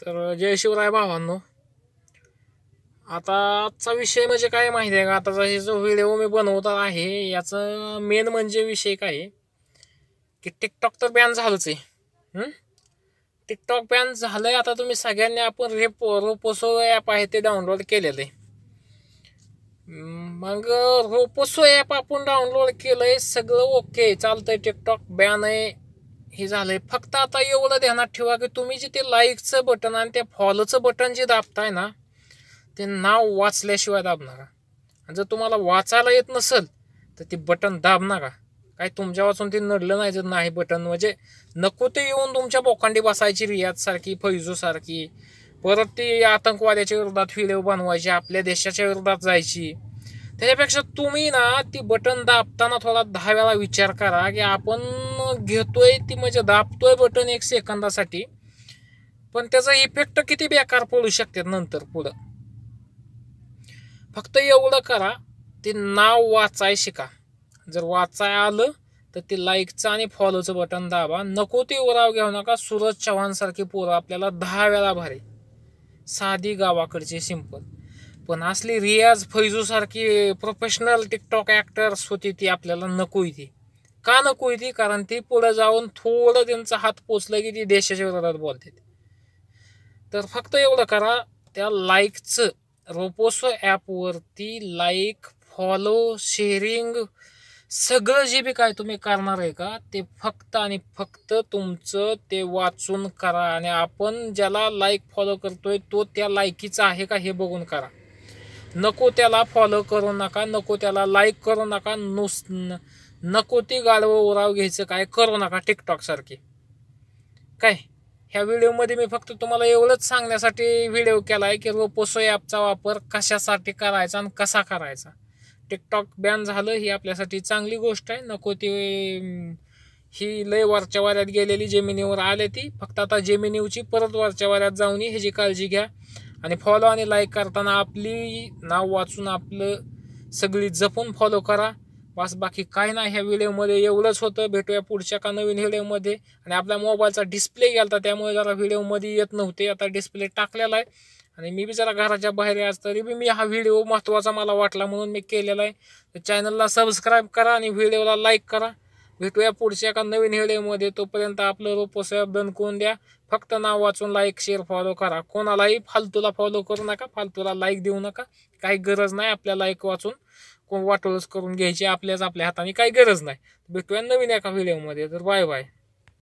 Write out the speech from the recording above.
तर जय शिवराय भावांनो आता आजचा विषय म्हणजे काय माहिती आहे का आता हे जो व्हिडिओ मी बनवत आहे याचं मेन म्हणजे विषय काय की टिकटॉक तर बॅन झालंच आहे टिकटॉक बॅन झालं आहे आता तुम्ही सगळ्यांनी आपण रेप रोपोसो ॲप आहे ते डाउनलोड केलेलं आहे मग रोपोसो ॲप आपण डाउनलोड केलं आहे सगळं ओके चालतंय टिकटॉक बॅन आहे हे झालंय फक्त आता एवढं ध्यानात ठेवा की तुम्ही जे ते लाईकचं बटन आणि त्या फॉलोचं बटन जे दाबताय ना ते नाव वाचल्याशिवाय दाबणार आणि जर तुम्हाला वाचायला येत नसेल तर ते बटन दाबणार का काय तुमच्या वाचून ते नडलं नाही जर नाही बटन म्हणजे नको ते येऊन तुमच्या बोकांडी बसायची रियाजसारखी फैजूसारखी परत ते आतंकवाद्याच्या विरोधात व्हिडिओ बनवायची आपल्या देशाच्या विरोधात जायची त्याच्यापेक्षा तुम्ही ना ती बटन दाबताना थोडा दहा वेळा विचार करा की आपण घेतोय ती म्हणजे दाबतोय बटन एक सेकंदासाठी पण त्याचा इफेक्ट किती बेकार पडू शकते नंतर पुढं फक्त एवढं करा ते नाव वाचाय शिका जर वाचाय आलं तर ते लाईकचं आणि फॉलोचं बटन दाबा नको ते उराव घेऊ नका सूरज चव्हाणसारखी पोरं आपल्याला दहा वेळा भारी साधी गावाकडची सिंपल पण असली रियाज फैजूसारखी प्रोफेशनल टिकटॉक ॲक्टर्स होती ती आपल्याला नको ती का नको ती कारण ती पुढे जाऊन थोडं त्यांचा हात पोचलं की ती देशाच्या विरोधात बोलते तर फक्त एवढं करा त्या लाईकचं रोपोसो ॲपवरती लाईक फॉलो शेअरिंग सगळं जे बी काय तुम्ही करणार आहे का ते फक्त आणि फक्त तुमचं ते वाचून करा आणि आपण ज्याला लाईक फॉलो करतोय तो त्या लायकीचा आहे का हे बघून करा नको त्याला फॉलो करू नका नको त्याला लाईक करू नका नुस नको ती गाडवं उराव घ्यायचं काय करू नका टिकटॉक सारखी काय ह्या व्हिडिओमध्ये मी फक्त तुम्हाला एवढंच सांगण्यासाठी व्हिडिओ केला आहे की रोपोसो ॲपचा वापर कशासाठी करायचा आणि कसा करायचा टिकटॉक बॅन झालं ही आपल्यासाठी चांगली गोष्ट आहे नको ती ही लय वरच्या वाऱ्यात गेलेली जेमिनीवर आले ती फक्त आता जेमिनीवची परत वरच्या वाऱ्यात जाऊन ह्याची काळजी घ्या आणि फॉलो आणि लाईक करताना आपली नाव वाचून आपलं सगळी जपून फॉलो करा बस बाकी काय नाही ह्या व्हिडिओमध्ये एवढंच होतं भेटूया पुढच्या का नवीन व्हिडिओमध्ये आणि आपल्या मोबाईलचा डिस्प्ले गेला त्यामुळे जरा व्हिडिओमध्ये येत नव्हते आता डिस्प्ले टाकलेला आहे आणि मी बी जरा घराच्या बाहेर आज तरी बी मी हा व्हिडिओ महत्त्वाचा मला वाटला म्हणून मी केलेला आहे तर चॅनलला सबस्क्राईब करा आणि व्हिडिओला लाईक करा भेटूया पुढच्या एका नवीन व्हिडिओमध्ये तोपर्यंत आपलं साहेब दन कोण द्या फक्त नाव वाचून लाईक शेअर फॉलो करा कोणालाही फालतूला फॉलो करू नका फालतूला लाईक देऊ नका काही गरज नाही आपल्या लाईक वाचून कोण वाटोळच करून घ्यायची आपल्याच आपल्या हाताने काही गरज नाही भेटूया नवीन एका व्हिडिओमध्ये तर बाय बाय